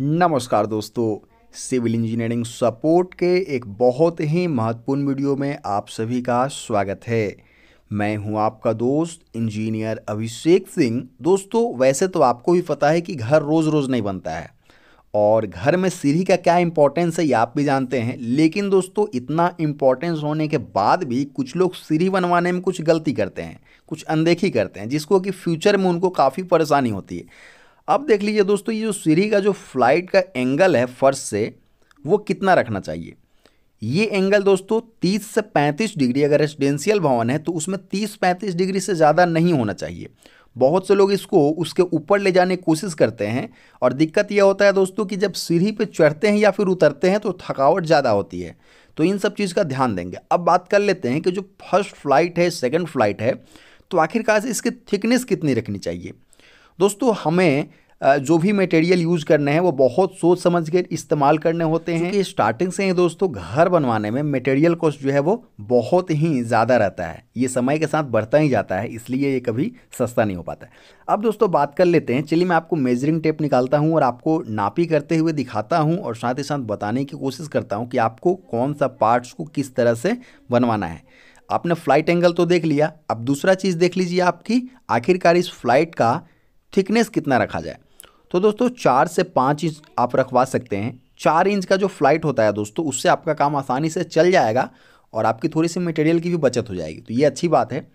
नमस्कार दोस्तों civil engineering support के एक बहुत ही महत्वपूर्ण वीडियो में आप सभी का स्वागत है मैं हूं आपका दोस्त इंजीनियर अभिषेक सिंह दोस्तों वैसे तो आपको भी पता है कि घर रोज़ रोज़ नहीं बनता है और घर में सीढ़ी का क्या इम्पोर्टेंस है ये आप भी जानते हैं लेकिन दोस्तों इतना इम्पोर्टेंस होने के बाद भी कुछ लोग सीढ़ी बनवाने में कुछ गलती करते हैं कुछ अनदेखी करते हैं जिसको कि फ्यूचर में उनको काफ़ी परेशानी होती है अब देख लीजिए दोस्तों ये जो सीढ़ी का जो फ्लाइट का एंगल है फर्श से वो कितना रखना चाहिए ये एंगल दोस्तों 30 से 35 डिग्री अगर रेसिडेंशियल भवन है तो उसमें 30-35 डिग्री से ज़्यादा नहीं होना चाहिए बहुत से लोग इसको उसके ऊपर ले जाने की कोशिश करते हैं और दिक्कत यह होता है दोस्तों कि जब सीढ़ी पर चढ़ते हैं या फिर उतरते हैं तो थकावट ज़्यादा होती है तो इन सब चीज़ का ध्यान देंगे अब बात कर लेते हैं कि जो फर्स्ट फ्लाइट है सेकेंड फ्लाइट है तो आखिरकार से इसकी थिकनेस कितनी रखनी चाहिए दोस्तों हमें जो भी मटेरियल यूज़ करने हैं वो बहुत सोच समझ के इस्तेमाल करने होते हैं कि स्टार्टिंग से ही दोस्तों घर बनवाने में मटेरियल कॉस्ट जो है वो बहुत ही ज़्यादा रहता है ये समय के साथ बढ़ता ही जाता है इसलिए ये कभी सस्ता नहीं हो पाता है अब दोस्तों बात कर लेते हैं चलिए मैं आपको मेजरिंग टेप निकालता हूँ और आपको नापी करते हुए दिखाता हूँ और साथ ही साथ बताने की कोशिश करता हूँ कि आपको कौन सा पार्ट्स को किस तरह से बनवाना है आपने फ्लाइट एंगल तो देख लिया अब दूसरा चीज़ देख लीजिए आपकी आखिरकार इस फ्लाइट का थिकनेस कितना रखा जाए तो दोस्तों चार से पाँच इंच आप रखवा सकते हैं चार इंच का जो फ्लाइट होता है दोस्तों उससे आपका काम आसानी से चल जाएगा और आपकी थोड़ी सी मटेरियल की भी बचत हो जाएगी तो ये अच्छी बात है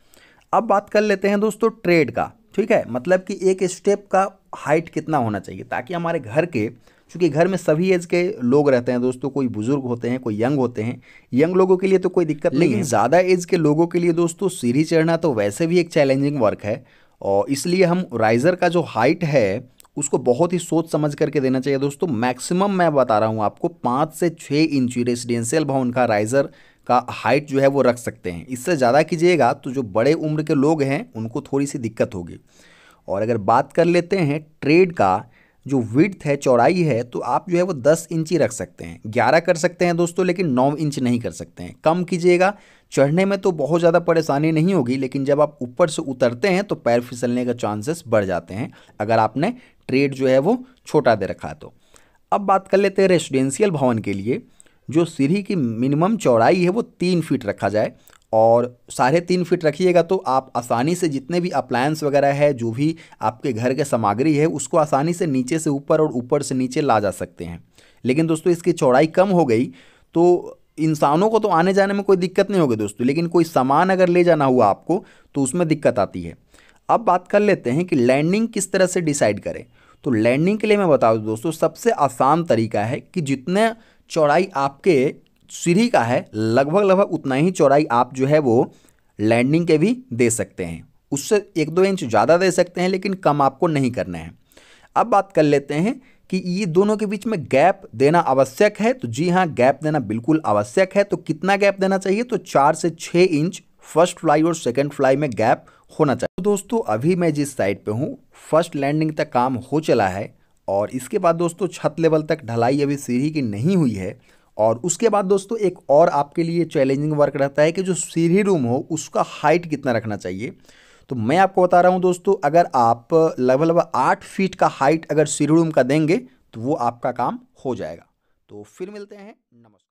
अब बात कर लेते हैं दोस्तों ट्रेड का ठीक है मतलब कि एक स्टेप का हाइट कितना होना चाहिए ताकि हमारे घर के क्योंकि घर में सभी एज के लोग रहते हैं दोस्तों कोई बुज़ुर्ग होते हैं कोई यंग होते हैं यंग लोगों के लिए तो कोई दिक्कत नहीं है ज़्यादा एज के लोगों के लिए दोस्तों सीढ़ी चढ़ना तो वैसे भी एक चैलेंजिंग वर्क है और इसलिए हम राइज़र का जो हाइट है उसको बहुत ही सोच समझ करके देना चाहिए दोस्तों मैक्सिमम मैं बता रहा हूँ आपको पाँच से छः इंच रेसिडेंशियल भवन का राइज़र का हाइट जो है वो रख सकते हैं इससे ज़्यादा कीजिएगा तो जो बड़े उम्र के लोग हैं उनको थोड़ी सी दिक्कत होगी और अगर बात कर लेते हैं ट्रेड का जो विड्थ है चौड़ाई है तो आप जो है वो दस इंच ही रख सकते हैं ग्यारह कर सकते हैं दोस्तों लेकिन नौ इंच नहीं कर सकते हैं कम कीजिएगा चढ़ने में तो बहुत ज़्यादा परेशानी नहीं होगी लेकिन जब आप ऊपर से उतरते हैं तो पैर फिसलने का चांसेस बढ़ जाते हैं अगर आपने ट्रेड जो है वो छोटा दे रखा तो अब बात कर लेते हैं रेसिडेंशियल भवन के लिए जो सीढ़ी की मिनिमम चौड़ाई है वो तीन फीट रखा जाए और साढ़े तीन फिट रखिएगा तो आप आसानी से जितने भी अप्लायंस वगैरह है जो भी आपके घर के सामग्री है उसको आसानी से नीचे से ऊपर और ऊपर से नीचे ला जा सकते हैं लेकिन दोस्तों इसकी चौड़ाई कम हो गई तो इंसानों को तो आने जाने में कोई दिक्कत नहीं होगी दोस्तों लेकिन कोई सामान अगर ले जाना हुआ आपको तो उसमें दिक्कत आती है अब बात कर लेते हैं कि लैंडिंग किस तरह से डिसाइड करें तो लैंडिंग के लिए मैं बता दूँ दोस्तों सबसे आसान तरीका है कि जितने चौड़ाई आपके सीढ़ी का है लगभग लगभग उतना ही चौड़ाई आप जो है वो लैंडिंग के भी दे सकते हैं उससे एक दो इंच ज़्यादा दे सकते हैं लेकिन कम आपको नहीं करना है अब बात कर लेते हैं कि ये दोनों के बीच में गैप देना आवश्यक है तो जी हाँ गैप देना बिल्कुल आवश्यक है तो कितना गैप देना चाहिए तो चार से छः इंच फर्स्ट फ्लाई और सेकेंड फ्लाई में गैप होना चाहिए तो दोस्तों अभी मैं जिस साइड पे हूँ फर्स्ट लैंडिंग तक काम हो चला है और इसके बाद दोस्तों छत लेवल तक ढलाई अभी सीढ़ी की नहीं हुई है और उसके बाद दोस्तों एक और आपके लिए चैलेंजिंग वर्क रहता है कि जो सीढ़ी रूम हो उसका हाइट कितना रखना चाहिए तो मैं आपको बता रहा हूँ दोस्तों अगर आप लगभग लगभग आठ फीट का हाइट अगर सीढ़ी रूम का देंगे तो वो आपका काम हो जाएगा तो फिर मिलते हैं नमस्कार